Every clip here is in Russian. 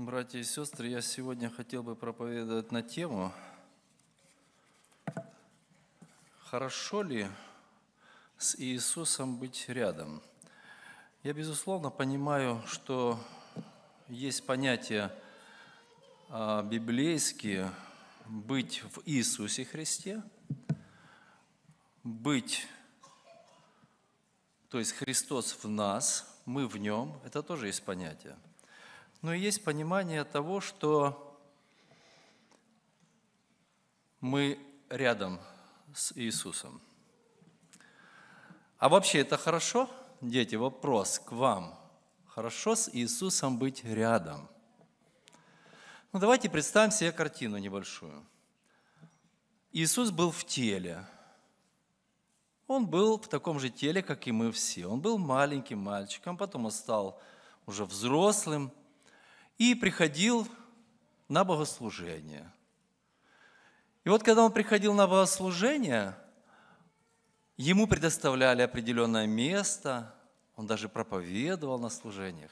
Братья и сестры, я сегодня хотел бы проповедовать на тему, хорошо ли с Иисусом быть рядом. Я, безусловно, понимаю, что есть понятие а, библейские «быть в Иисусе Христе», «быть», то есть Христос в нас, мы в Нем, это тоже есть понятие – но и есть понимание того, что мы рядом с Иисусом. А вообще это хорошо? Дети, вопрос к вам. Хорошо с Иисусом быть рядом? Ну давайте представим себе картину небольшую. Иисус был в теле. Он был в таком же теле, как и мы все. Он был маленьким мальчиком, потом он стал уже взрослым, и приходил на богослужение. И вот когда он приходил на богослужение, ему предоставляли определенное место, он даже проповедовал на служениях.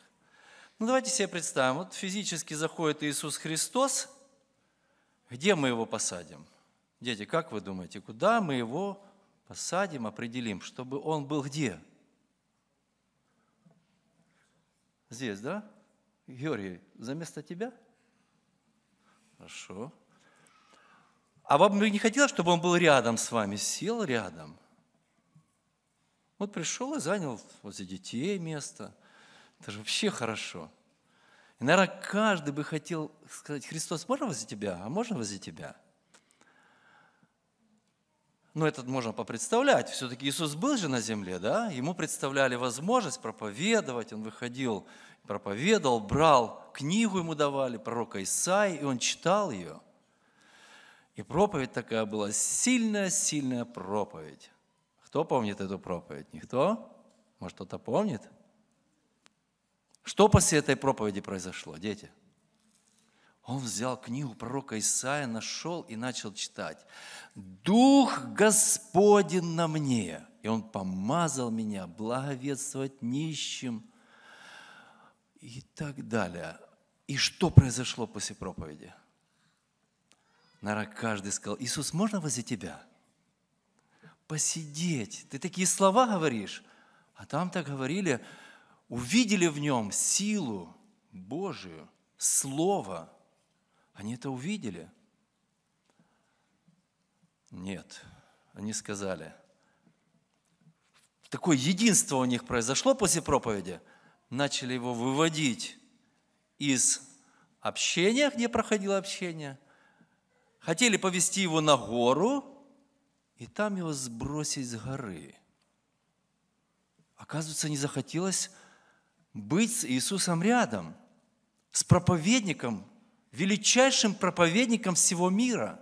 Ну давайте себе представим, вот физически заходит Иисус Христос, где мы его посадим? Дети, как вы думаете, куда мы его посадим, определим, чтобы он был где? Здесь, да? Георгий, за место тебя? Хорошо. А вам бы не хотелось, чтобы он был рядом с вами, сел рядом? Вот пришел и занял возле детей место. Это же вообще хорошо. И, наверное, каждый бы хотел сказать, Христос, можно возле тебя? А можно возле тебя? Но ну, этот можно попредставлять. Все-таки Иисус был же на земле, да? Ему представляли возможность проповедовать, он выходил проповедовал, брал книгу ему давали, пророка Исаи, и он читал ее. И проповедь такая была, сильная-сильная проповедь. Кто помнит эту проповедь? Никто? Может, кто-то помнит? Что после этой проповеди произошло, дети? Он взял книгу пророка Исаия, нашел и начал читать. «Дух Господень на мне, и Он помазал меня благовествовать нищим, и так далее. И что произошло после проповеди? Наверное, каждый сказал, Иисус, можно возле тебя? Посидеть. Ты такие слова говоришь. А там так говорили, увидели в нем силу Божию, Слово. Они это увидели? Нет. Они сказали, такое единство у них произошло после проповеди – начали его выводить из общения, где проходило общение, хотели повести его на гору и там его сбросить с горы. Оказывается, не захотелось быть с Иисусом рядом, с проповедником, величайшим проповедником всего мира.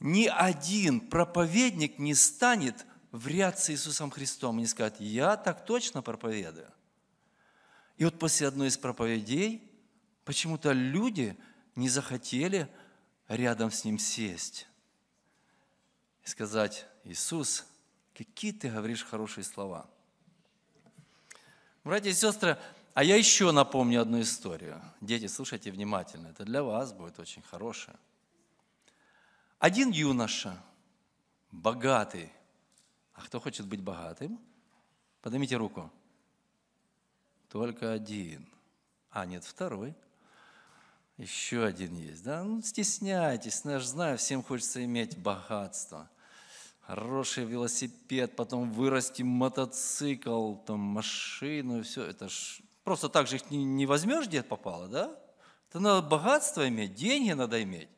Ни один проповедник не станет в ряд с Иисусом Христом и не сказать, я так точно проповедую. И вот после одной из проповедей почему-то люди не захотели рядом с ним сесть и сказать, Иисус, какие ты говоришь хорошие слова. Братья и сестры, а я еще напомню одну историю. Дети, слушайте внимательно, это для вас будет очень хорошее. Один юноша, богатый, а кто хочет быть богатым? Поднимите руку. Только один. А, нет, второй. Еще один есть, да? Ну, стесняйтесь, ну, я же знаю, всем хочется иметь богатство. Хороший велосипед, потом вырасти мотоцикл, там, машину, все. Это ж просто так же их не, не возьмешь, где попало, да? Это надо богатство иметь, деньги надо иметь.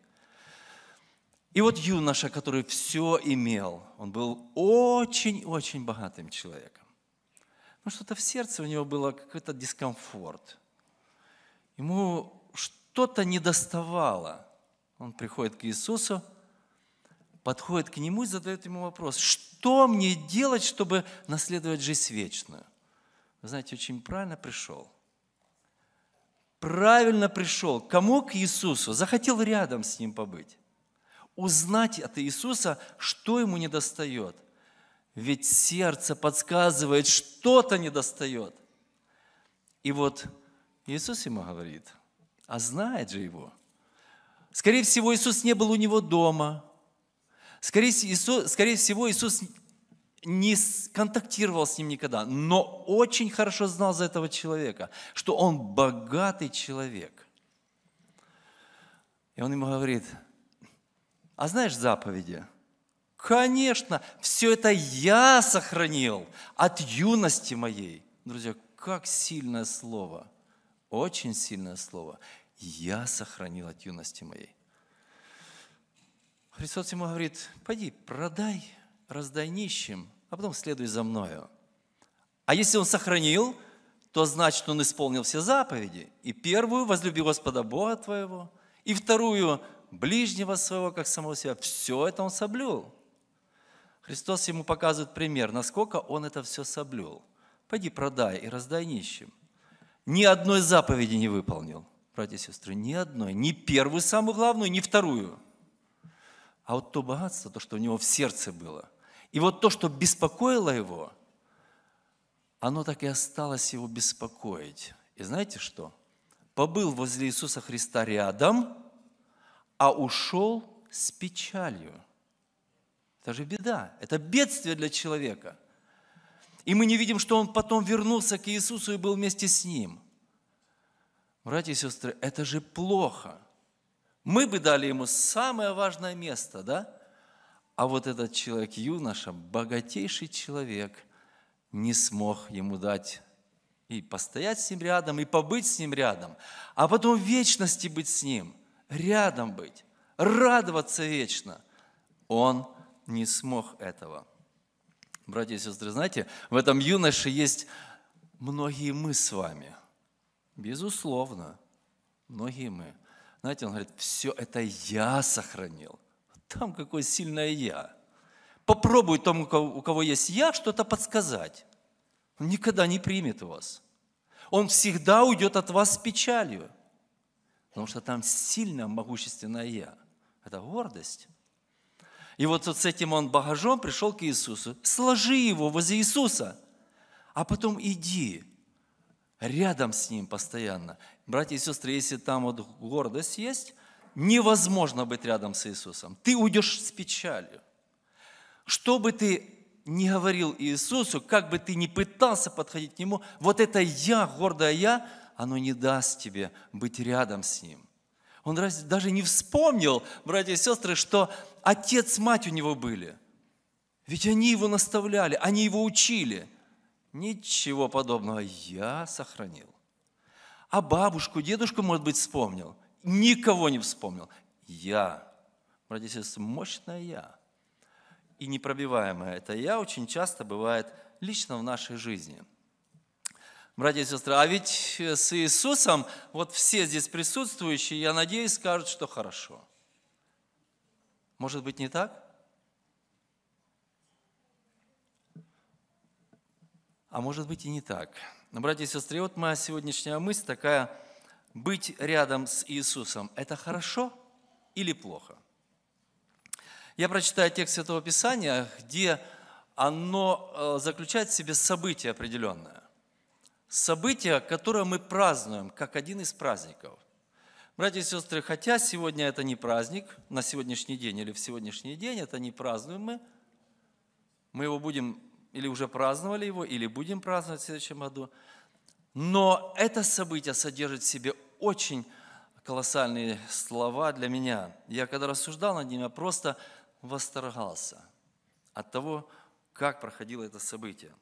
И вот юноша, который все имел, он был очень-очень богатым человеком. Но что-то в сердце у него было какой-то дискомфорт. Ему что-то недоставало. Он приходит к Иисусу, подходит к нему и задает ему вопрос, что мне делать, чтобы наследовать жизнь вечную? Вы знаете, очень правильно пришел. Правильно пришел. Кому? К Иисусу. Захотел рядом с ним побыть узнать от Иисуса, что ему недостает. Ведь сердце подсказывает, что-то недостает. И вот Иисус ему говорит, а знает же его. Скорее всего, Иисус не был у него дома. Скорее, скорее всего, Иисус не контактировал с ним никогда, но очень хорошо знал за этого человека, что он богатый человек. И он ему говорит – а знаешь заповеди? Конечно, все это я сохранил от юности моей. Друзья, как сильное слово, очень сильное слово. Я сохранил от юности моей. Христос ему говорит, пойди, продай, раздай нищим, а потом следуй за мною. А если он сохранил, то значит, он исполнил все заповеди. И первую – возлюби Господа Бога твоего, и вторую – ближнего своего, как самого себя. Все это он соблюл. Христос ему показывает пример, насколько он это все соблюл. Пойди продай и раздай нищим. Ни одной заповеди не выполнил, братья и сестры, ни одной. Ни первую, самую главную, ни вторую. А вот то богатство, то, что у него в сердце было, и вот то, что беспокоило его, оно так и осталось его беспокоить. И знаете что? Побыл возле Иисуса Христа рядом – а ушел с печалью. Это же беда, это бедствие для человека. И мы не видим, что он потом вернулся к Иисусу и был вместе с ним. Братья и сестры, это же плохо. Мы бы дали ему самое важное место, да? А вот этот человек, юноша, богатейший человек, не смог ему дать и постоять с ним рядом, и побыть с ним рядом, а потом в вечности быть с ним – рядом быть, радоваться вечно. Он не смог этого. Братья и сестры, знаете, в этом юноше есть многие мы с вами. Безусловно, многие мы. Знаете, он говорит, все это я сохранил. Там какое сильное я. Попробуй тому, у кого есть я, что-то подсказать. Он никогда не примет вас. Он всегда уйдет от вас с печалью. Потому что там сильно могущественное «я». Это гордость. И вот, вот с этим он багажом пришел к Иисусу. Сложи его возле Иисуса, а потом иди рядом с ним постоянно. Братья и сестры, если там вот гордость есть, невозможно быть рядом с Иисусом. Ты уйдешь с печалью. Что бы ты не говорил Иисусу, как бы ты ни пытался подходить к Нему, вот это «я», гордое «я», оно не даст тебе быть рядом с Ним. Он даже не вспомнил, братья и сестры, что отец, мать у него были. Ведь они его наставляли, они его учили. Ничего подобного я сохранил. А бабушку, дедушку, может быть, вспомнил. Никого не вспомнил. Я, братья и сестры, мощное я. И непробиваемое это я очень часто бывает лично в нашей жизни – братья и сестры. А ведь э, с Иисусом, вот все здесь присутствующие, я надеюсь, скажут, что хорошо. Может быть, не так? А может быть и не так. Но, братья и сестры, вот моя сегодняшняя мысль такая, быть рядом с Иисусом – это хорошо или плохо? Я прочитаю текст Святого Писания, где оно э, заключает в себе событие определенное событие, которое мы празднуем, как один из праздников. Братья и сестры, хотя сегодня это не праздник, на сегодняшний день или в сегодняшний день это не празднуем мы, мы его будем или уже праздновали его, или будем праздновать в следующем году, но это событие содержит в себе очень колоссальные слова для меня. Я когда рассуждал над ними, я просто восторгался от того, как проходило это событие.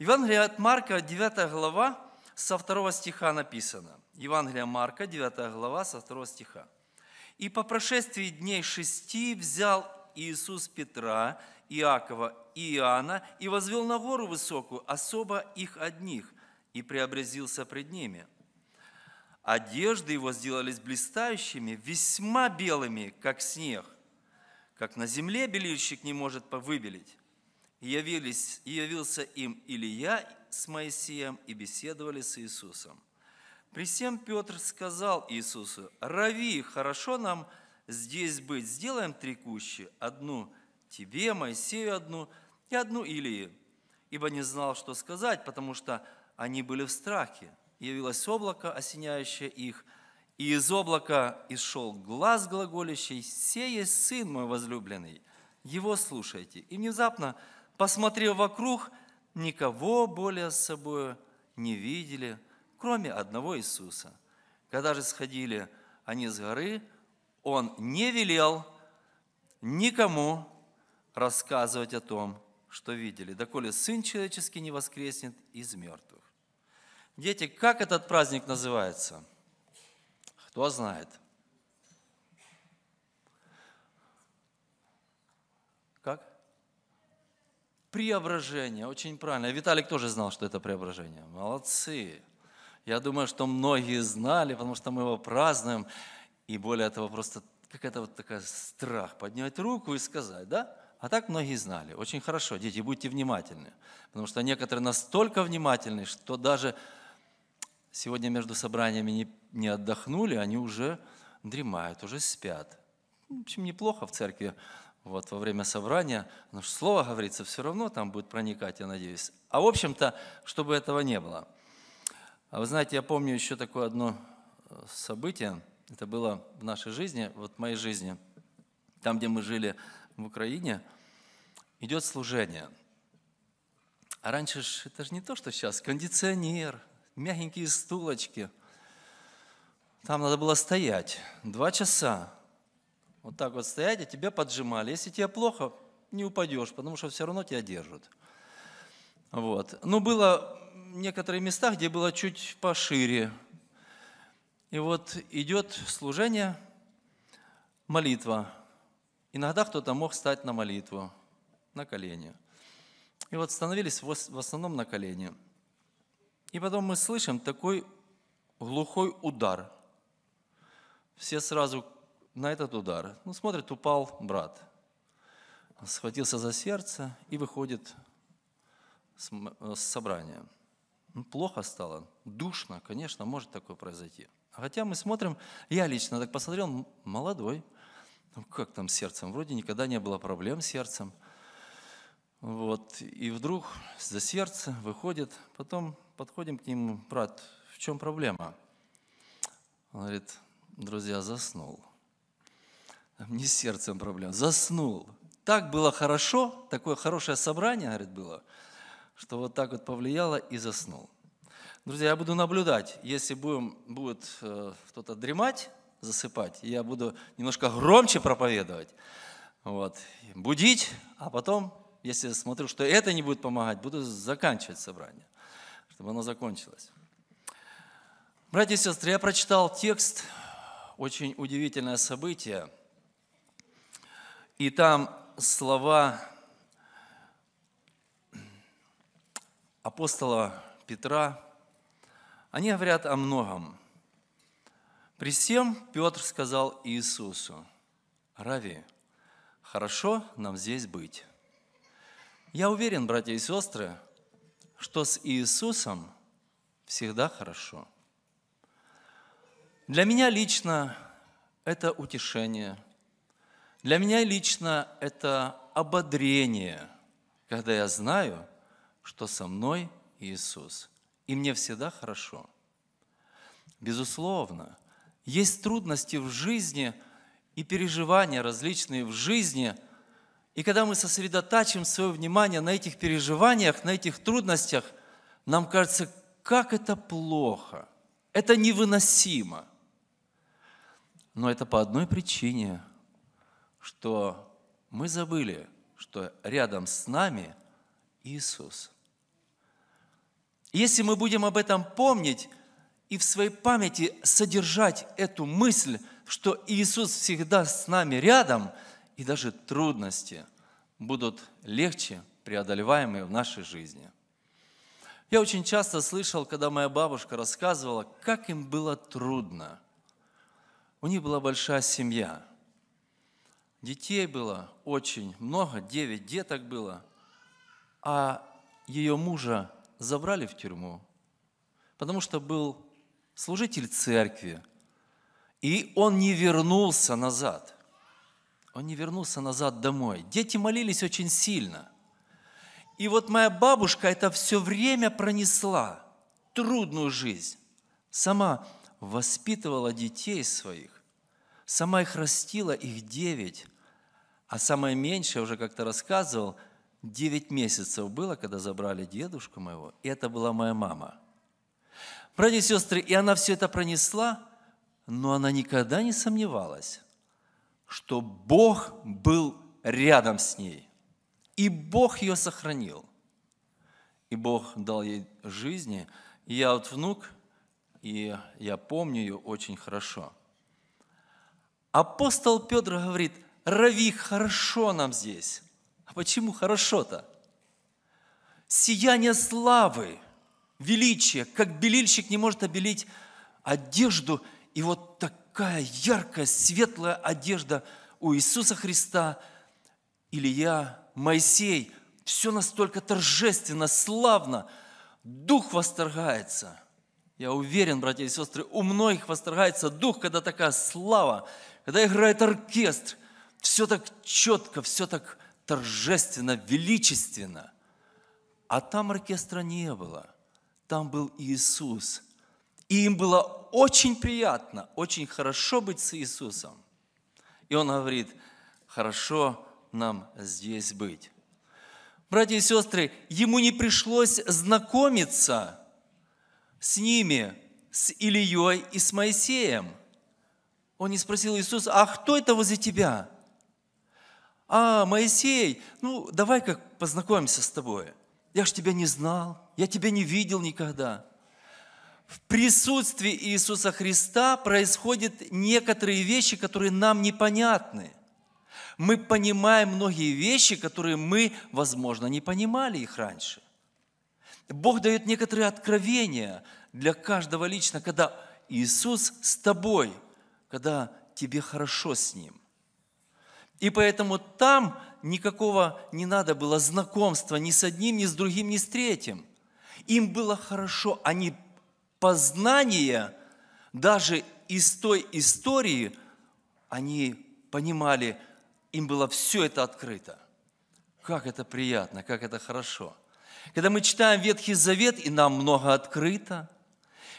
Евангелие от Марка, 9 глава, со 2 стиха написано. Евангелие Марка, 9 глава, со 2 стиха. «И по прошествии дней шести взял Иисус Петра, Иакова и Иоанна и возвел на гору высокую, особо их одних, и преобразился пред ними. Одежды его сделались блистающими, весьма белыми, как снег, как на земле белильщик не может повыбелить явились, явился им Илья с Моисеем и беседовали с Иисусом. При всем Петр сказал Иисусу, «Рави, хорошо нам здесь быть, сделаем три кущи, одну тебе, Моисею одну и одну Илии». Ибо не знал, что сказать, потому что они были в страхе. Явилось облако, осеняющее их, и из облака исшел глаз глаголящий, «Се есть Сын мой возлюбленный, Его слушайте». И внезапно – Посмотрев вокруг, никого более с собой не видели, кроме одного Иисуса. Когда же сходили они с горы, он не велел никому рассказывать о том, что видели, доколе Сын Человеческий не воскреснет из мертвых. Дети, как этот праздник называется? Кто знает? Преображение, очень правильно. А Виталик тоже знал, что это преображение. Молодцы. Я думаю, что многие знали, потому что мы его празднуем. И более того, просто какая-то вот такая страх поднять руку и сказать, да? А так многие знали. Очень хорошо, дети, будьте внимательны. Потому что некоторые настолько внимательны, что даже сегодня между собраниями не, не отдохнули, они уже дремают, уже спят. В общем, неплохо в церкви вот, во время собрания, потому слово говорится, все равно там будет проникать, я надеюсь. А в общем-то, чтобы этого не было. А вы знаете, я помню еще такое одно э, событие, это было в нашей жизни, вот в моей жизни, там, где мы жили в Украине, идет служение. А раньше ж, это же не то, что сейчас, кондиционер, мягенькие стулочки. Там надо было стоять два часа, вот так вот стоять, и тебя поджимали. Если тебе плохо, не упадешь, потому что все равно тебя держат. Вот. Но ну, было некоторые места, где было чуть пошире. И вот идет служение, молитва. Иногда кто-то мог стать на молитву, на колени. И вот становились в основном на колени. И потом мы слышим такой глухой удар. Все сразу на этот удар. Ну, смотрит, упал брат. Схватился за сердце и выходит с, э, с собрания. Ну, плохо стало, душно, конечно, может такое произойти. Хотя мы смотрим, я лично так посмотрел, молодой, ну, как там с сердцем, вроде никогда не было проблем с сердцем. Вот, и вдруг за сердце выходит, потом подходим к нему, брат, в чем проблема? Он говорит, друзья, заснул мне с сердцем проблем. Заснул. Так было хорошо, такое хорошее собрание, говорит, было, что вот так вот повлияло и заснул. Друзья, я буду наблюдать, если будем, будет э, кто-то дремать, засыпать, я буду немножко громче проповедовать, вот, будить, а потом, если смотрю, что это не будет помогать, буду заканчивать собрание, чтобы оно закончилось. Братья и сестры, я прочитал текст, очень удивительное событие – и там слова апостола Петра, они говорят о многом. При всем Петр сказал Иисусу, «Рави, хорошо нам здесь быть». Я уверен, братья и сестры, что с Иисусом всегда хорошо. Для меня лично это утешение – для меня лично это ободрение, когда я знаю, что со мной Иисус, и мне всегда хорошо. Безусловно, есть трудности в жизни и переживания различные в жизни, и когда мы сосредотачиваем свое внимание на этих переживаниях, на этих трудностях, нам кажется, как это плохо, это невыносимо. Но это по одной причине – что мы забыли, что рядом с нами Иисус. Если мы будем об этом помнить и в своей памяти содержать эту мысль, что Иисус всегда с нами рядом, и даже трудности будут легче преодолеваемые в нашей жизни. Я очень часто слышал, когда моя бабушка рассказывала, как им было трудно. У них была большая семья – Детей было очень много, девять деток было, а ее мужа забрали в тюрьму, потому что был служитель церкви, и он не вернулся назад. Он не вернулся назад домой. Дети молились очень сильно. И вот моя бабушка это все время пронесла, трудную жизнь. Сама воспитывала детей своих, сама их растила, их девять. А самое меньшее, уже как-то рассказывал, 9 месяцев было, когда забрали дедушку моего, и это была моя мама. Братья и сестры, и она все это пронесла, но она никогда не сомневалась, что Бог был рядом с ней. И Бог ее сохранил. И Бог дал ей жизни. И я вот внук, и я помню ее очень хорошо. Апостол Петр говорит – Рави хорошо нам здесь. А почему хорошо-то? Сияние славы, величие, как белильщик не может обелить одежду, и вот такая яркая, светлая одежда у Иисуса Христа, Илья, Моисей, все настолько торжественно, славно, дух восторгается. Я уверен, братья и сестры, у многих восторгается дух, когда такая слава, когда играет оркестр – все так четко, все так торжественно, величественно. А там оркестра не было. Там был Иисус. И им было очень приятно, очень хорошо быть с Иисусом. И он говорит, хорошо нам здесь быть. Братья и сестры, ему не пришлось знакомиться с ними, с Ильей и с Моисеем. Он не спросил Иисуса, а кто это возле тебя? а, Моисей, ну давай как познакомимся с тобой. Я ж тебя не знал, я тебя не видел никогда. В присутствии Иисуса Христа происходят некоторые вещи, которые нам непонятны. Мы понимаем многие вещи, которые мы, возможно, не понимали их раньше. Бог дает некоторые откровения для каждого лично, когда Иисус с тобой, когда тебе хорошо с Ним. И поэтому там никакого не надо было знакомства ни с одним, ни с другим, ни с третьим. Им было хорошо, они познание даже из той истории, они понимали, им было все это открыто. Как это приятно, как это хорошо. Когда мы читаем Ветхий Завет, и нам много открыто.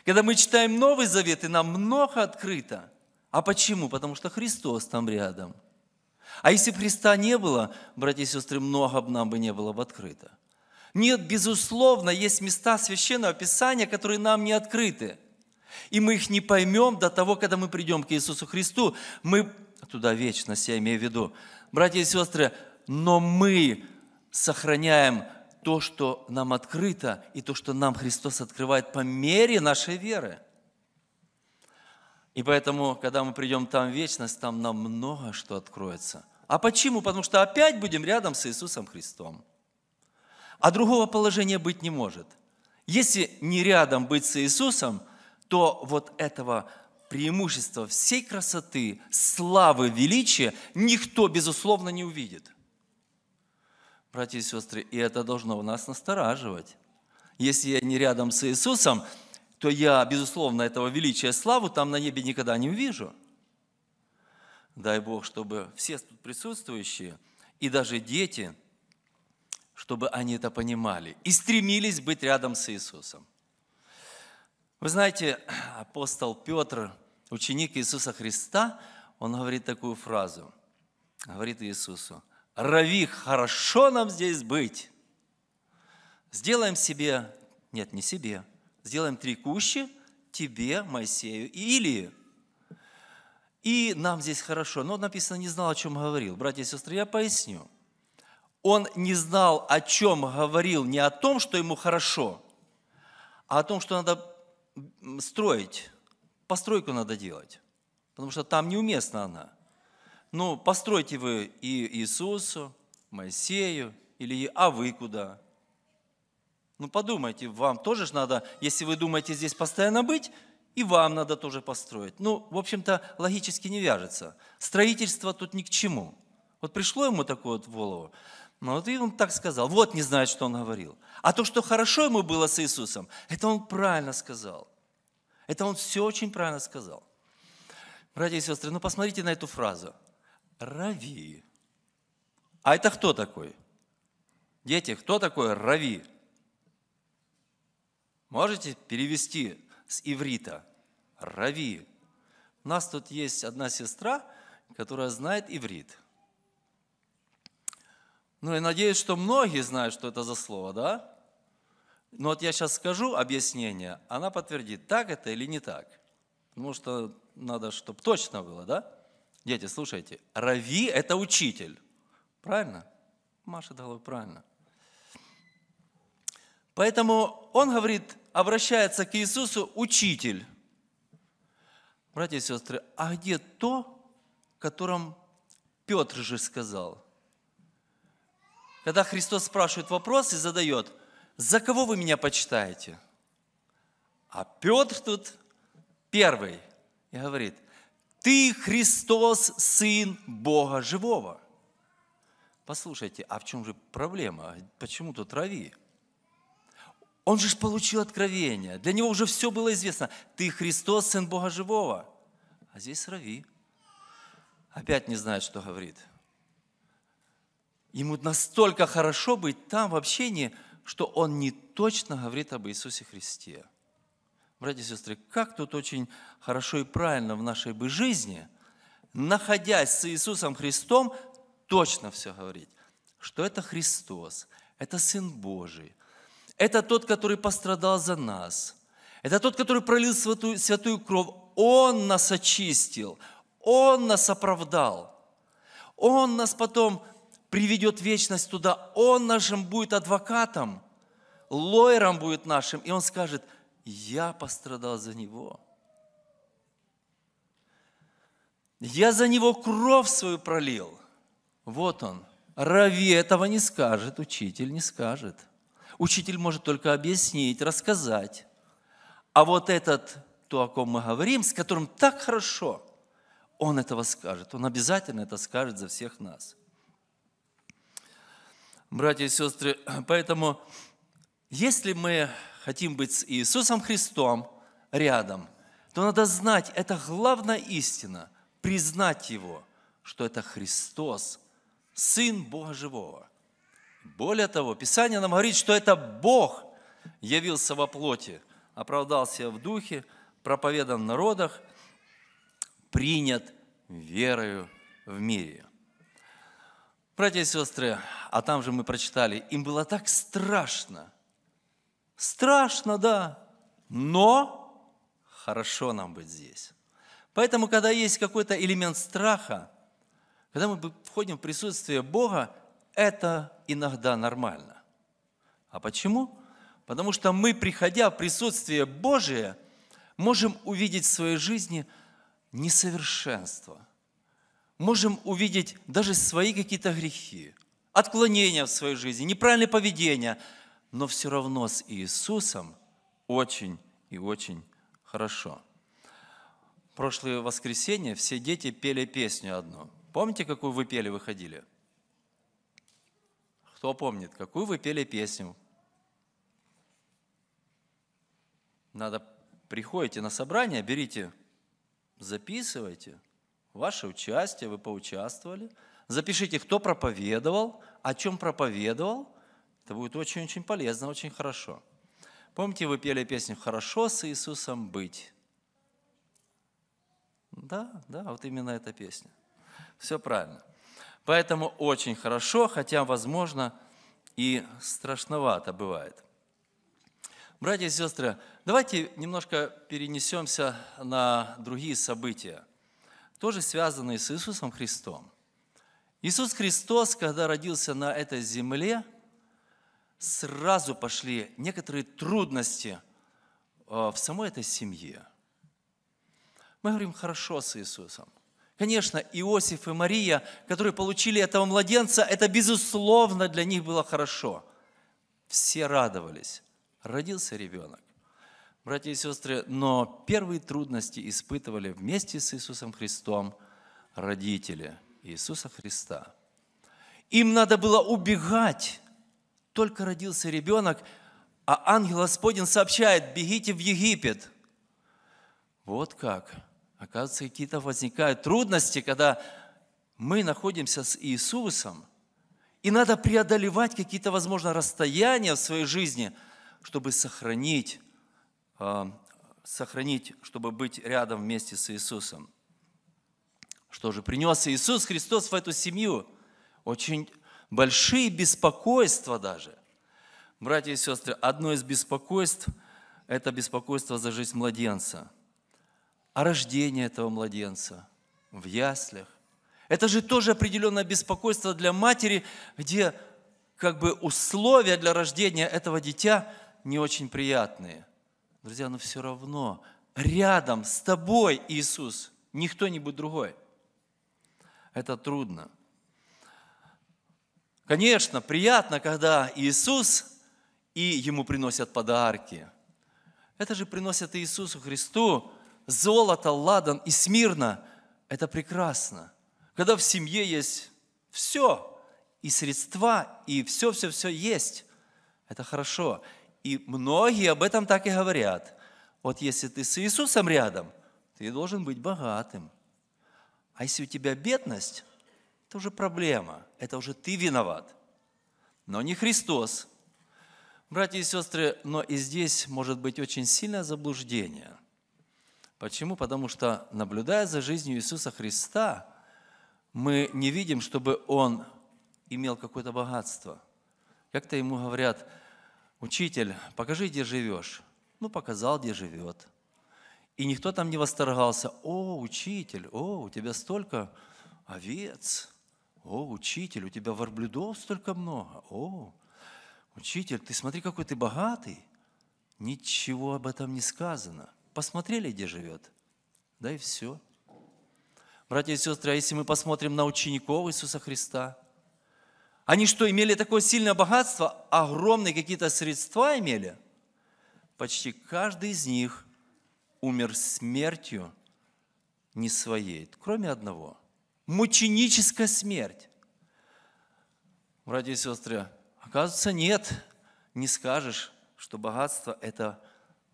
Когда мы читаем Новый Завет, и нам много открыто. А почему? Потому что Христос там рядом – а если бы Христа не было, братья и сестры, много бы нам бы не было бы открыто. Нет, безусловно, есть места Священного Писания, которые нам не открыты. И мы их не поймем до того, когда мы придем к Иисусу Христу. Мы туда вечность, я имею в виду. Братья и сестры, но мы сохраняем то, что нам открыто, и то, что нам Христос открывает по мере нашей веры. И поэтому, когда мы придем там в вечность, там нам много что откроется. А почему? Потому что опять будем рядом с Иисусом Христом. А другого положения быть не может. Если не рядом быть с Иисусом, то вот этого преимущества всей красоты, славы, величия никто, безусловно, не увидит. Братья и сестры, и это должно у нас настораживать. Если я не рядом с Иисусом, то я, безусловно, этого величия славу там на небе никогда не увижу – дай Бог, чтобы все тут присутствующие, и даже дети, чтобы они это понимали и стремились быть рядом с Иисусом. Вы знаете, апостол Петр, ученик Иисуса Христа, он говорит такую фразу, говорит Иисусу, «Рави, хорошо нам здесь быть! Сделаем себе, нет, не себе, сделаем три кущи тебе, Моисею и Илии, и нам здесь хорошо. Но написано, не знал, о чем говорил. Братья и сестры, я поясню. Он не знал, о чем говорил, не о том, что ему хорошо, а о том, что надо строить. Постройку надо делать, потому что там неуместна она. Ну, постройте вы и Иисусу, Моисею, или а вы куда? Ну, подумайте, вам тоже ж надо, если вы думаете здесь постоянно быть, и вам надо тоже построить. Ну, в общем-то, логически не вяжется. Строительство тут ни к чему. Вот пришло ему такое вот в голову, ну вот и он так сказал. Вот не знает, что он говорил. А то, что хорошо ему было с Иисусом, это он правильно сказал. Это он все очень правильно сказал. Братья и сестры, ну посмотрите на эту фразу. Рави. А это кто такой? Дети, кто такой Рави? Можете перевести с иврита. Рави. У нас тут есть одна сестра, которая знает иврит. Ну, я надеюсь, что многие знают, что это за слово, да? Но вот я сейчас скажу объяснение, она подтвердит, так это или не так. Потому что надо, чтобы точно было, да? Дети, слушайте, Рави – это учитель. Правильно? Машет головой, правильно. Поэтому он говорит, обращается к Иисусу учитель. Братья и сестры, а где то, которым Петр же сказал? Когда Христос спрашивает вопрос и задает, за кого вы меня почитаете? А Петр тут первый и говорит, ты Христос, Сын Бога Живого. Послушайте, а в чем же проблема? Почему тут рави? Он же получил откровение. Для него уже все было известно. Ты Христос, Сын Бога Живого. А здесь Рави. Опять не знает, что говорит. Ему настолько хорошо быть там в общении, что он не точно говорит об Иисусе Христе. Братья и сестры, как тут очень хорошо и правильно в нашей бы жизни, находясь с Иисусом Христом, точно все говорить, что это Христос, это Сын Божий, это тот, который пострадал за нас. Это тот, который пролил святую, святую кровь. Он нас очистил, Он нас оправдал. Он нас потом приведет в вечность туда. Он нашим будет адвокатом, лойером будет нашим. И он скажет, я пострадал за него. Я за него кровь свою пролил. Вот он. Рави этого не скажет, учитель не скажет – Учитель может только объяснить, рассказать. А вот этот, то, о ком мы говорим, с которым так хорошо, он этого скажет. Он обязательно это скажет за всех нас. Братья и сестры, поэтому, если мы хотим быть с Иисусом Христом рядом, то надо знать, это главная истина, признать Его, что это Христос, Сын Бога Живого. Более того, Писание нам говорит, что это Бог явился во плоти, оправдался в духе, проповедан в народах, принят верою в мире. Братья и сестры, а там же мы прочитали, им было так страшно. Страшно, да, но хорошо нам быть здесь. Поэтому, когда есть какой-то элемент страха, когда мы входим в присутствие Бога, это иногда нормально. А почему? Потому что мы, приходя в присутствие Божие, можем увидеть в своей жизни несовершенство, можем увидеть даже свои какие-то грехи, отклонения в своей жизни, неправильное поведение, но все равно с Иисусом очень и очень хорошо. В прошлое воскресенье все дети пели песню одну. Помните, какую вы пели, выходили? Кто помнит, какую вы пели песню? Надо, приходите на собрание, берите, записывайте ваше участие, вы поучаствовали. Запишите, кто проповедовал, о чем проповедовал. Это будет очень-очень полезно, очень хорошо. Помните, вы пели песню «Хорошо с Иисусом быть». Да, да, вот именно эта песня. Все правильно. Поэтому очень хорошо, хотя, возможно, и страшновато бывает. Братья и сестры, давайте немножко перенесемся на другие события, тоже связанные с Иисусом Христом. Иисус Христос, когда родился на этой земле, сразу пошли некоторые трудности э, в самой этой семье. Мы говорим хорошо с Иисусом. Конечно, Иосиф и Мария, которые получили этого младенца, это безусловно для них было хорошо. Все радовались. Родился ребенок. Братья и сестры, но первые трудности испытывали вместе с Иисусом Христом родители Иисуса Христа. Им надо было убегать. Только родился ребенок, а ангел Господень сообщает, бегите в Египет. Вот как. Оказывается, какие-то возникают трудности, когда мы находимся с Иисусом, и надо преодолевать какие-то, возможно, расстояния в своей жизни, чтобы сохранить, а, сохранить, чтобы быть рядом вместе с Иисусом. Что же принес Иисус Христос в эту семью? Очень большие беспокойства даже. Братья и сестры, одно из беспокойств – это беспокойство за жизнь младенца – о рождении этого младенца в яслях. Это же тоже определенное беспокойство для матери, где как бы условия для рождения этого дитя не очень приятные. Друзья, но все равно рядом с тобой Иисус, не кто-нибудь другой. Это трудно. Конечно, приятно, когда Иисус и ему приносят подарки. Это же приносят Иисусу Христу золото, ладан и смирно, это прекрасно. Когда в семье есть все, и средства, и все-все-все есть, это хорошо. И многие об этом так и говорят. Вот если ты с Иисусом рядом, ты должен быть богатым. А если у тебя бедность, это уже проблема, это уже ты виноват. Но не Христос. Братья и сестры, но и здесь может быть очень сильное заблуждение. Почему? Потому что, наблюдая за жизнью Иисуса Христа, мы не видим, чтобы Он имел какое-то богатство. Как-то ему говорят, учитель, покажи, где живешь. Ну, показал, где живет. И никто там не восторгался. О, учитель, о, у тебя столько овец. О, учитель, у тебя верблюдов столько много. О, учитель, ты смотри, какой ты богатый. Ничего об этом не сказано – посмотрели, где живет, да и все. Братья и сестры, а если мы посмотрим на учеников Иисуса Христа, они что, имели такое сильное богатство, огромные какие-то средства имели? Почти каждый из них умер смертью не своей, кроме одного. Мученическая смерть. Братья и сестры, оказывается, нет, не скажешь, что богатство – это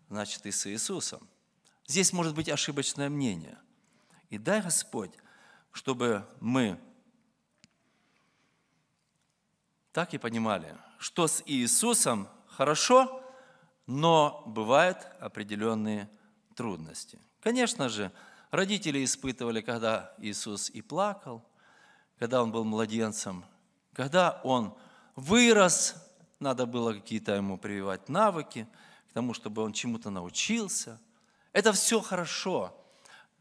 значит, и с Иисусом. Здесь может быть ошибочное мнение. И дай, Господь, чтобы мы так и понимали, что с Иисусом хорошо, но бывают определенные трудности. Конечно же, родители испытывали, когда Иисус и плакал, когда он был младенцем, когда он вырос, надо было какие-то ему прививать навыки – к тому, чтобы он чему-то научился. Это все хорошо.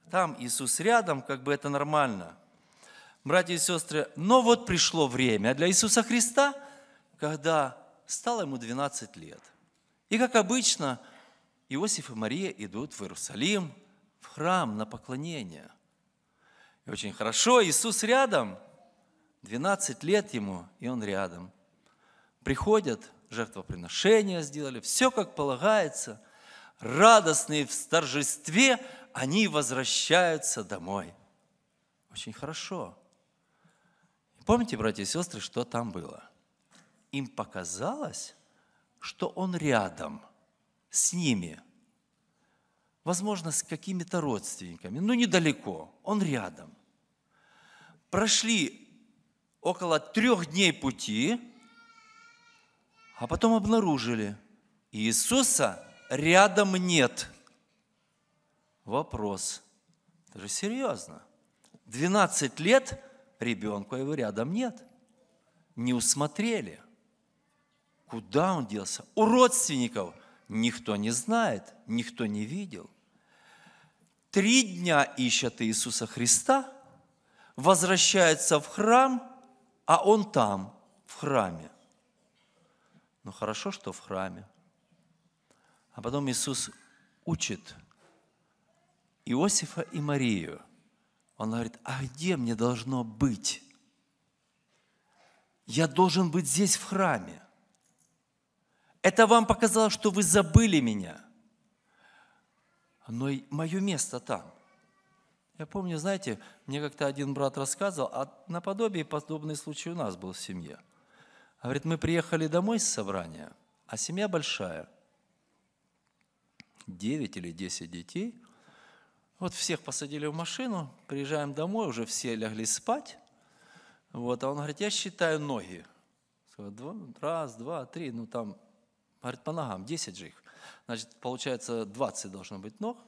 Там Иисус рядом, как бы это нормально. Братья и сестры, но вот пришло время для Иисуса Христа, когда стало ему 12 лет. И, как обычно, Иосиф и Мария идут в Иерусалим, в храм на поклонение. И очень хорошо, Иисус рядом, 12 лет ему, и он рядом. Приходят – жертвоприношения сделали, все как полагается. Радостные в торжестве они возвращаются домой. Очень хорошо. Помните, братья и сестры, что там было? Им показалось, что он рядом с ними. Возможно, с какими-то родственниками. Ну, недалеко. Он рядом. Прошли около трех дней пути – а потом обнаружили, Иисуса рядом нет. Вопрос. Это же серьезно. 12 лет ребенку а его рядом нет. Не усмотрели. Куда он делся? У родственников никто не знает, никто не видел. Три дня ищет Иисуса Христа, возвращается в храм, а он там, в храме. Но хорошо, что в храме. А потом Иисус учит Иосифа и Марию. Он говорит, а где мне должно быть? Я должен быть здесь, в храме. Это вам показало, что вы забыли меня. Но мое место там. Я помню, знаете, мне как-то один брат рассказывал, а наподобие подобный случай у нас был в семье – а говорит, мы приехали домой с собрания, а семья большая. девять или десять детей. Вот всех посадили в машину, приезжаем домой, уже все легли спать. Вот, а он говорит, я считаю ноги. Раз, два, три, ну там, говорит, по ногам, десять же их. Значит, получается, двадцать должно быть ног.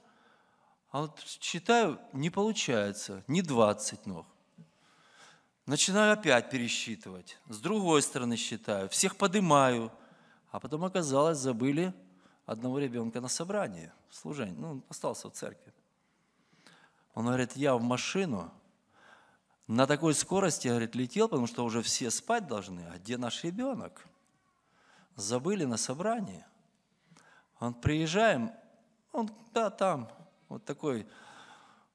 А вот считаю, не получается, не двадцать ног. Начинаю опять пересчитывать. С другой стороны считаю. Всех подымаю. А потом оказалось, забыли одного ребенка на собрании, в служении. Ну, он остался в церкви. Он говорит, я в машину на такой скорости, говорит, летел, потому что уже все спать должны. А где наш ребенок? Забыли на собрании. Он приезжаем, он, да, там, вот такой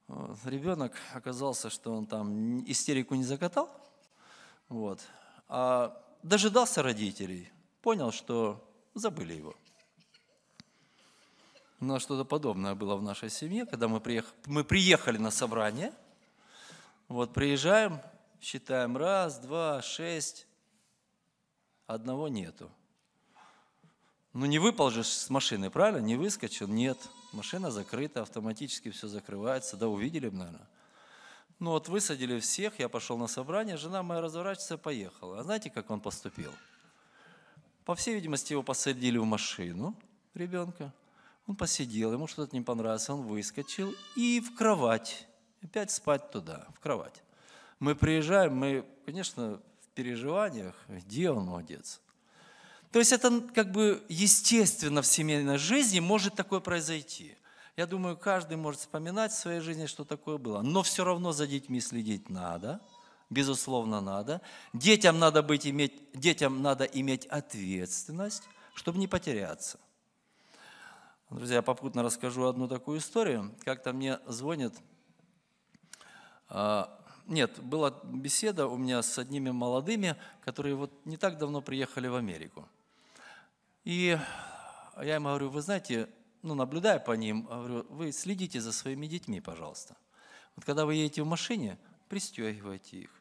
вот. Э, Ребенок оказался, что он там истерику не закатал, вот, а дожидался родителей, понял, что забыли его. У ну, нас что-то подобное было в нашей семье, когда мы, приех... мы приехали на собрание, вот приезжаем, считаем раз, два, шесть, одного нету. Ну не выпал же с машины, правильно? Не выскочил? Нет. Машина закрыта, автоматически все закрывается. Да увидели бы, наверное. Ну вот высадили всех, я пошел на собрание, жена моя разворачивается, поехала. А знаете, как он поступил? По всей видимости, его посадили в машину, ребенка. Он посидел, ему что-то не понравилось, он выскочил и в кровать. Опять спать туда, в кровать. Мы приезжаем, мы, конечно, в переживаниях, где он, молодец. То есть это как бы естественно в семейной жизни может такое произойти. Я думаю, каждый может вспоминать в своей жизни, что такое было. Но все равно за детьми следить надо, безусловно надо. Детям надо, быть, иметь, детям надо иметь ответственность, чтобы не потеряться. Друзья, я попутно расскажу одну такую историю. Как-то мне звонит... А, нет, была беседа у меня с одними молодыми, которые вот не так давно приехали в Америку. И я ему говорю, вы знаете, ну, наблюдая по ним, э, говорю, вы следите за своими детьми, пожалуйста. Вот когда вы едете в машине, пристегивайте их.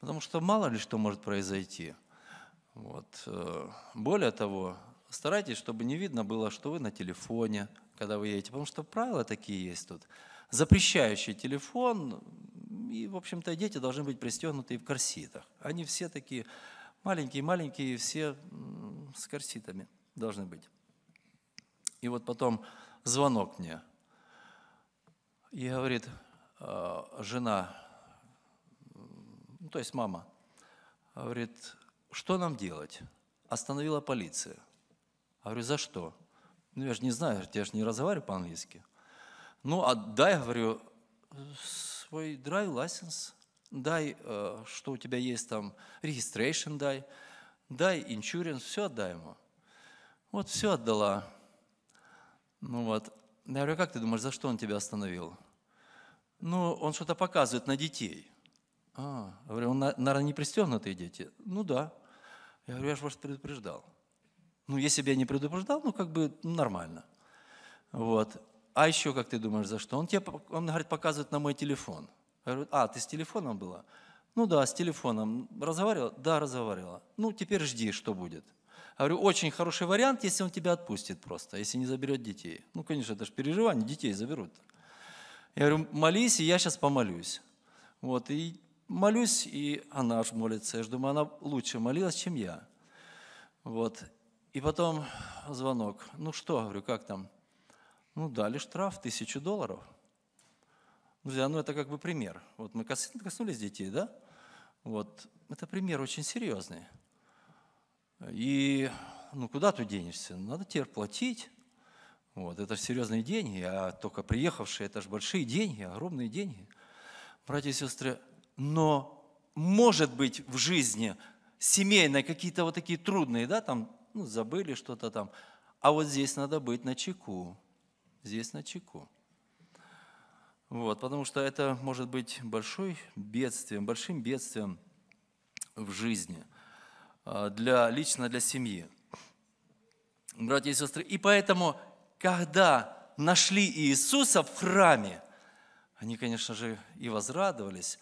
Потому что мало ли что может произойти. Вот. Э, более того, старайтесь, чтобы не видно было, что вы на телефоне, когда вы едете. Потому что правила такие есть тут. Запрещающий телефон, и, в общем-то, дети должны быть пристегнуты и в корсетах. Они все такие маленькие-маленькие, все с корситами должны быть. И вот потом звонок мне. И говорит, э, жена, ну, то есть мама, говорит, что нам делать? Остановила полиция. Я говорю, за что? Ну, я же не знаю, я же не разговариваю по-английски. Ну, а дай, говорю, свой драйв-лайсенс, дай, что у тебя есть там, регистрейшн дай дай Инчурин все отдай ему. Вот все отдала. Ну вот. Я говорю, «А как ты думаешь, за что он тебя остановил? Ну, он что-то показывает на детей. А, я говорю, он, наверное, не пристегнутые дети. Ну да. Я говорю, я же вас предупреждал. Ну, если бы я не предупреждал, ну, как бы нормально. Вот. А еще, как ты думаешь, за что? Он тебе, он, говорит, показывает на мой телефон. Я говорю, а, ты с телефоном была? Ну да, с телефоном. Разговаривала? Да, разговаривала. Ну, теперь жди, что будет. Я говорю, очень хороший вариант, если он тебя отпустит просто, если не заберет детей. Ну, конечно, это же переживание, детей заберут. Я говорю, молись, и я сейчас помолюсь. Вот, и молюсь, и она же молится. Я же думаю, она лучше молилась, чем я. Вот. И потом звонок. Ну что, говорю, как там? Ну, дали штраф, тысячу долларов. Друзья, ну это как бы пример. Вот мы коснулись детей, да? Вот. Это пример очень серьезный. И ну, куда ты денешься? Ну, надо теперь платить. Вот. Это же серьезные деньги, а только приехавшие, это же большие деньги, огромные деньги. Братья и сестры, но может быть в жизни семейной какие-то вот такие трудные, да, там ну, забыли что-то там, а вот здесь надо быть на чеку, здесь на чеку. Вот, потому что это может быть большой бедствием, большим бедствием в жизни, а, для, лично для семьи. Братья и сестры, и поэтому, когда нашли Иисуса в храме, они, конечно же, и возрадовались,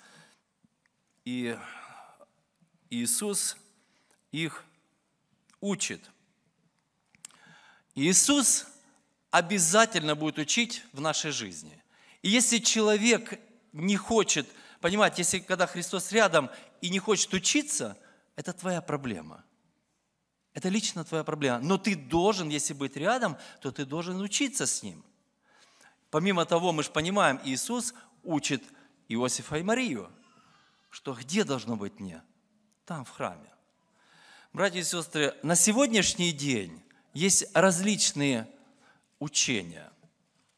и Иисус их учит. Иисус обязательно будет учить в нашей жизни. И если человек не хочет, понимать, если когда Христос рядом и не хочет учиться, это твоя проблема. Это лично твоя проблема. Но ты должен, если быть рядом, то ты должен учиться с Ним. Помимо того, мы же понимаем, Иисус учит Иосифа и Марию, что где должно быть мне? Там, в храме. Братья и сестры, на сегодняшний день есть различные учения.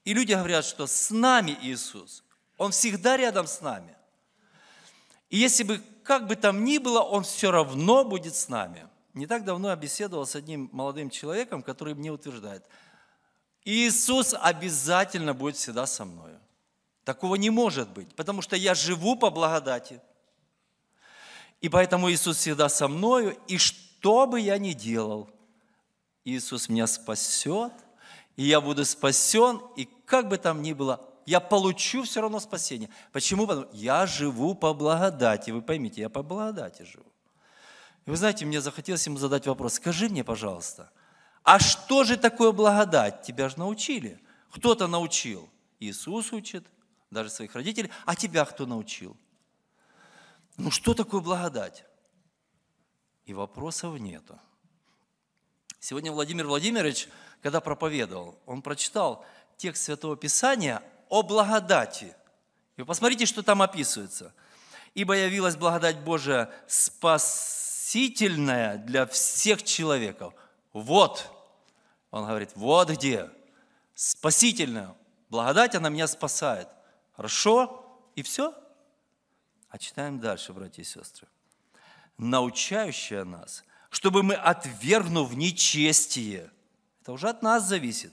И люди говорят, что с нами Иисус. Он всегда рядом с нами. И если бы, как бы там ни было, Он все равно будет с нами. Не так давно я беседовал с одним молодым человеком, который мне утверждает, Иисус обязательно будет всегда со мною. Такого не может быть, потому что я живу по благодати. И поэтому Иисус всегда со мною, и что бы я ни делал, Иисус меня спасет, и я буду спасен, и как бы там ни было, я получу все равно спасение. Почему? Потому что я живу по благодати, вы поймите, я по благодати живу. И вы знаете, мне захотелось ему задать вопрос, скажи мне, пожалуйста, а что же такое благодать? Тебя же научили. Кто-то научил. Иисус учит, даже своих родителей. А тебя кто научил? Ну что такое благодать? И вопросов нету. Сегодня Владимир Владимирович – когда проповедовал, он прочитал текст Святого Писания о благодати. И посмотрите, что там описывается. «Ибо явилась благодать Божия спасительная для всех человеков». Вот, он говорит, вот где. Спасительная. Благодать, она меня спасает. Хорошо? И все? А читаем дальше, братья и сестры. «Научающая нас, чтобы мы, отвергнув нечестие, это уже от нас зависит.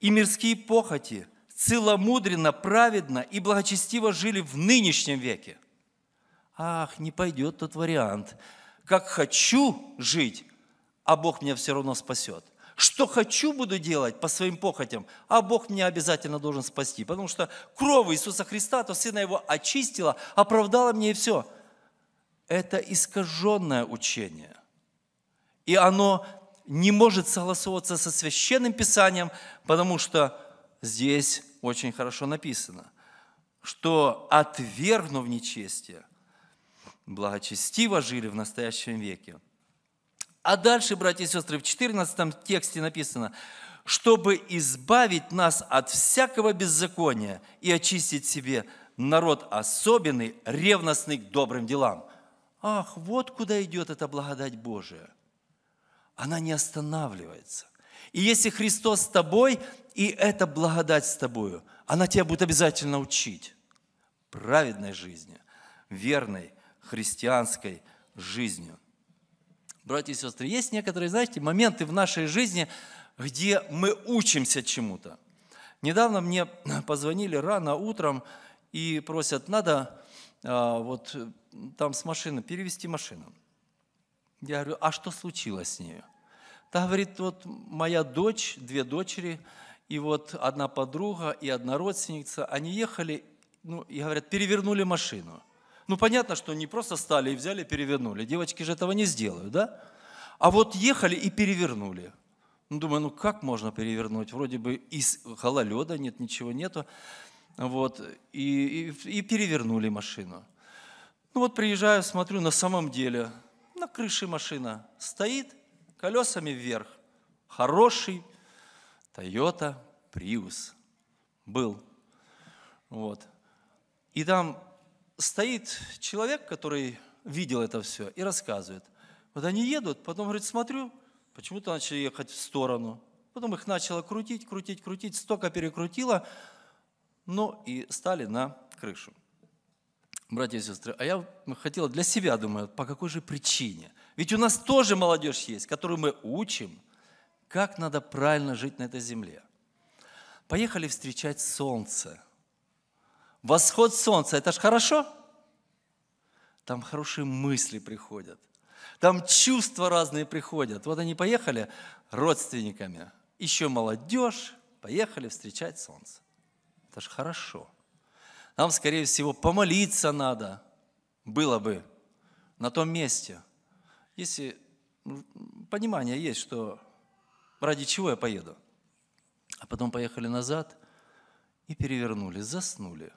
И мирские похоти целомудренно, праведно и благочестиво жили в нынешнем веке. Ах, не пойдет тот вариант. Как хочу жить, а Бог меня все равно спасет. Что хочу буду делать по своим похотям, а Бог меня обязательно должен спасти, потому что кровь Иисуса Христа, то Сына Его очистила, оправдала мне и все. Это искаженное учение. И оно не может согласоваться со священным писанием, потому что здесь очень хорошо написано, что отвергнув нечестие, благочестиво жили в настоящем веке. А дальше, братья и сестры, в 14 тексте написано, чтобы избавить нас от всякого беззакония и очистить себе народ особенный, ревностный к добрым делам. Ах, вот куда идет эта благодать Божия она не останавливается. И если Христос с тобой, и эта благодать с тобою, она тебя будет обязательно учить праведной жизни, верной христианской жизнью. Братья и сестры, есть некоторые, знаете, моменты в нашей жизни, где мы учимся чему-то. Недавно мне позвонили рано утром и просят, надо а, вот там с машины перевести машину. Я говорю, а что случилось с ней? Та говорит, вот моя дочь, две дочери, и вот одна подруга и одна родственница, они ехали, ну, и говорят, перевернули машину. Ну, понятно, что не просто стали и взяли, перевернули. Девочки же этого не сделают, да? А вот ехали и перевернули. Ну, думаю, ну как можно перевернуть? Вроде бы из гололеда нет, ничего нету. Вот, и, и, и перевернули машину. Ну вот приезжаю, смотрю, на самом деле на крыше машина стоит, колесами вверх. Хороший Toyota Prius был. Вот. И там стоит человек, который видел это все и рассказывает. Вот они едут, потом, говорит, смотрю, почему-то начали ехать в сторону. Потом их начало крутить, крутить, крутить, столько перекрутило, ну и стали на крышу братья и сестры, а я хотела для себя, думаю, по какой же причине? Ведь у нас тоже молодежь есть, которую мы учим, как надо правильно жить на этой земле. Поехали встречать солнце. Восход солнца, это ж хорошо? Там хорошие мысли приходят. Там чувства разные приходят. Вот они поехали родственниками. Еще молодежь, поехали встречать солнце. Это ж хорошо. Нам, скорее всего, помолиться надо, было бы, на том месте. Если понимание есть, что ради чего я поеду. А потом поехали назад и перевернули, заснули.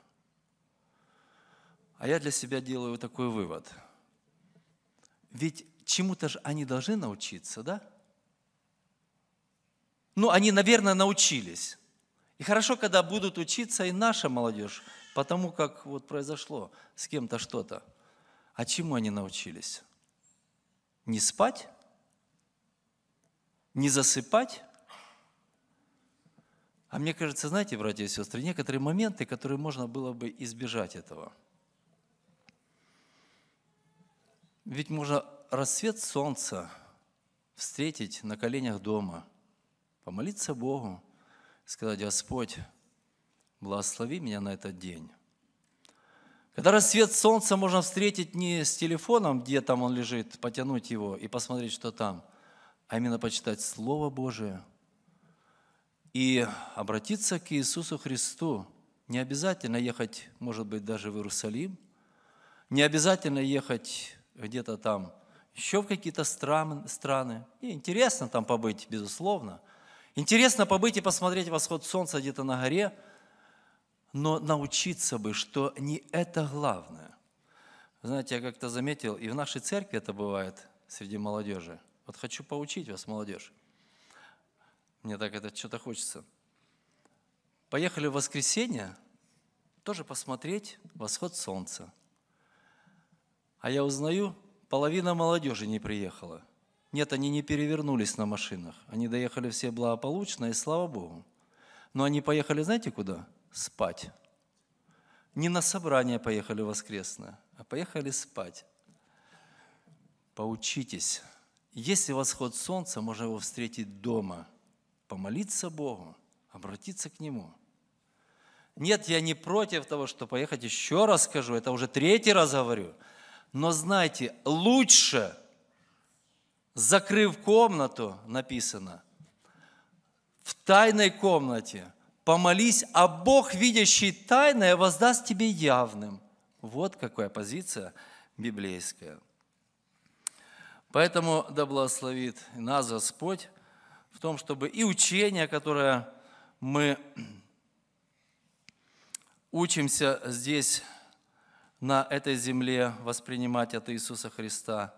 А я для себя делаю такой вывод. Ведь чему-то же они должны научиться, да? Ну, они, наверное, научились. И хорошо, когда будут учиться и наша молодежь, потому как вот произошло с кем-то что-то. А чему они научились? Не спать? Не засыпать? А мне кажется, знаете, братья и сестры, некоторые моменты, которые можно было бы избежать этого. Ведь можно рассвет солнца встретить на коленях дома, помолиться Богу, сказать, Господь, Благослови меня на этот день. Когда рассвет солнца можно встретить не с телефоном, где там он лежит, потянуть его и посмотреть, что там, а именно почитать Слово Божие и обратиться к Иисусу Христу. Не обязательно ехать, может быть, даже в Иерусалим, не обязательно ехать где-то там, еще в какие-то страны. И интересно там побыть, безусловно. Интересно побыть и посмотреть восход солнца где-то на горе – но научиться бы, что не это главное. Знаете, я как-то заметил, и в нашей церкви это бывает среди молодежи. Вот хочу поучить вас, молодежь. Мне так это что-то хочется. Поехали в воскресенье тоже посмотреть восход солнца. А я узнаю, половина молодежи не приехала. Нет, они не перевернулись на машинах. Они доехали все благополучно, и слава Богу. Но они поехали, знаете куда? спать. Не на собрание поехали воскресно, а поехали спать. Поучитесь. Если восход солнца, можно его встретить дома. Помолиться Богу, обратиться к Нему. Нет, я не против того, что поехать, еще раз скажу, это уже третий раз говорю. Но знаете, лучше, закрыв комнату, написано, в тайной комнате – помолись, а Бог, видящий тайное, воздаст тебе явным. Вот какая позиция библейская. Поэтому да благословит нас Господь в том, чтобы и учение, которое мы учимся здесь, на этой земле, воспринимать от Иисуса Христа,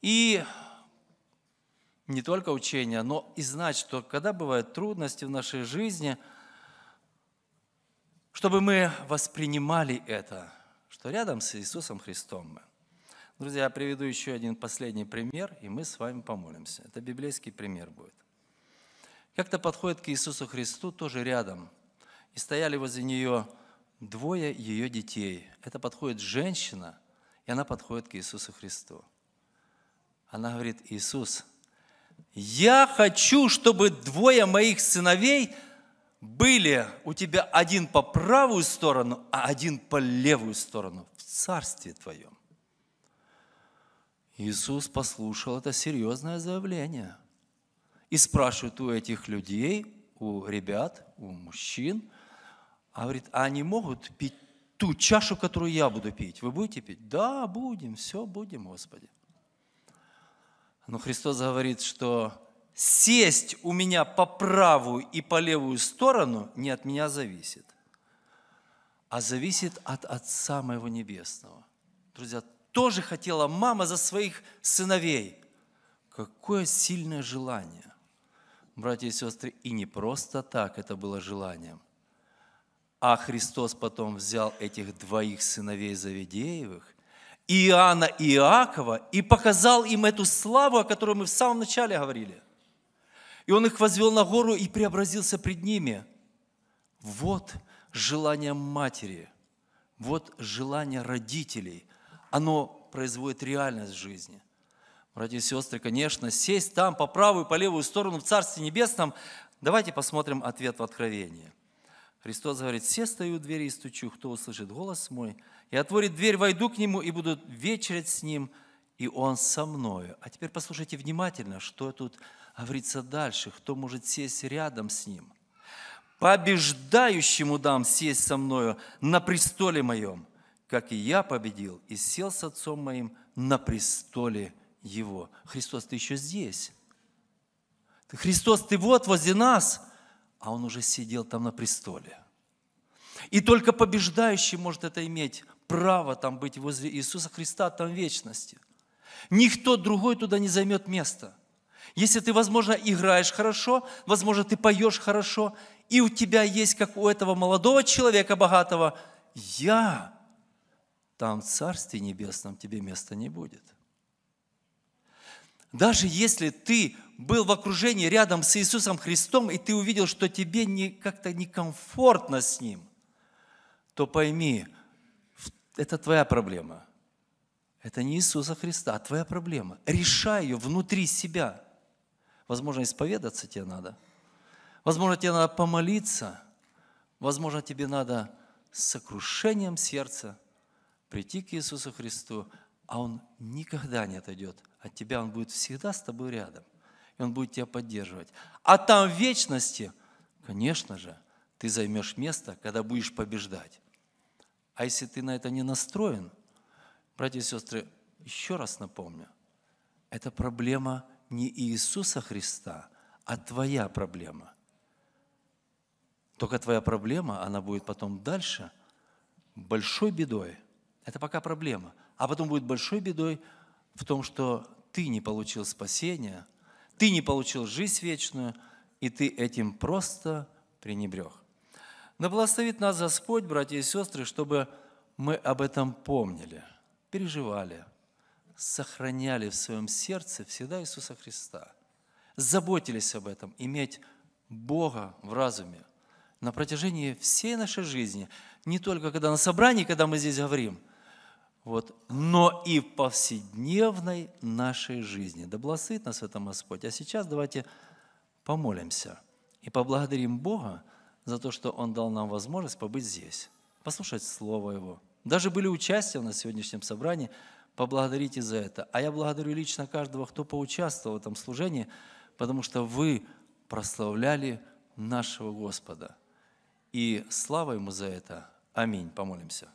и не только учение, но и знать, что когда бывают трудности в нашей жизни, чтобы мы воспринимали это, что рядом с Иисусом Христом мы. Друзья, я приведу еще один последний пример, и мы с вами помолимся. Это библейский пример будет. Как-то подходит к Иисусу Христу тоже рядом, и стояли возле нее двое ее детей. Это подходит женщина, и она подходит к Иисусу Христу. Она говорит, Иисус, я хочу, чтобы двое моих сыновей были у тебя один по правую сторону, а один по левую сторону в Царстве Твоем. Иисус послушал это серьезное заявление и спрашивает у этих людей, у ребят, у мужчин, а говорит, а они могут пить ту чашу, которую я буду пить? Вы будете пить? Да, будем, все будем, Господи. Но Христос говорит, что сесть у меня по правую и по левую сторону не от меня зависит, а зависит от Отца моего Небесного. Друзья, тоже хотела мама за своих сыновей. Какое сильное желание. Братья и сестры, и не просто так это было желанием. А Христос потом взял этих двоих сыновей Заведеевых Иоанна и Иакова и показал им эту славу, о которой мы в самом начале говорили. И он их возвел на гору и преобразился пред ними. Вот желание матери, вот желание родителей. Оно производит реальность в жизни. Братья и сестры, конечно, сесть там по правую и по левую сторону в Царстве Небесном. Давайте посмотрим ответ в Откровении. Христос говорит, все стою у двери и стучу, кто услышит голос мой, и отворит дверь, войду к нему и буду вечерять с ним, и он со мною. А теперь послушайте внимательно, что тут говорится дальше, кто может сесть рядом с ним. Побеждающему дам сесть со мною на престоле моем, как и я победил и сел с отцом моим на престоле его. Христос, ты еще здесь. Христос, ты вот возле нас – а он уже сидел там на престоле. И только побеждающий может это иметь право там быть возле Иисуса Христа, там вечности. Никто другой туда не займет место. Если ты, возможно, играешь хорошо, возможно, ты поешь хорошо, и у тебя есть, как у этого молодого человека богатого, я, там в Царстве Небесном тебе места не будет – даже если ты был в окружении рядом с Иисусом Христом, и ты увидел, что тебе не, как-то некомфортно с Ним, то пойми, это твоя проблема. Это не Иисуса Христа, а твоя проблема. Решай ее внутри себя. Возможно, исповедаться тебе надо. Возможно, тебе надо помолиться. Возможно, тебе надо с сокрушением сердца прийти к Иисусу Христу, а Он никогда не отойдет от тебя, Он будет всегда с тобой рядом, и Он будет тебя поддерживать. А там в вечности, конечно же, ты займешь место, когда будешь побеждать. А если ты на это не настроен, братья и сестры, еще раз напомню, это проблема не Иисуса Христа, а твоя проблема. Только твоя проблема, она будет потом дальше большой бедой. Это пока проблема – а потом будет большой бедой в том, что ты не получил спасения, ты не получил жизнь вечную, и ты этим просто пренебрег. Но благословит нас Господь, братья и сестры, чтобы мы об этом помнили, переживали, сохраняли в своем сердце всегда Иисуса Христа, заботились об этом, иметь Бога в разуме на протяжении всей нашей жизни, не только когда на собрании, когда мы здесь говорим – вот. Но и в повседневной нашей жизни. Да благословит нас в этом Господь. А сейчас давайте помолимся и поблагодарим Бога за то, что Он дал нам возможность побыть здесь, послушать Слово Его. Даже были участия на сегодняшнем собрании, поблагодарите за это. А я благодарю лично каждого, кто поучаствовал в этом служении, потому что вы прославляли нашего Господа. И слава Ему за это. Аминь. Помолимся.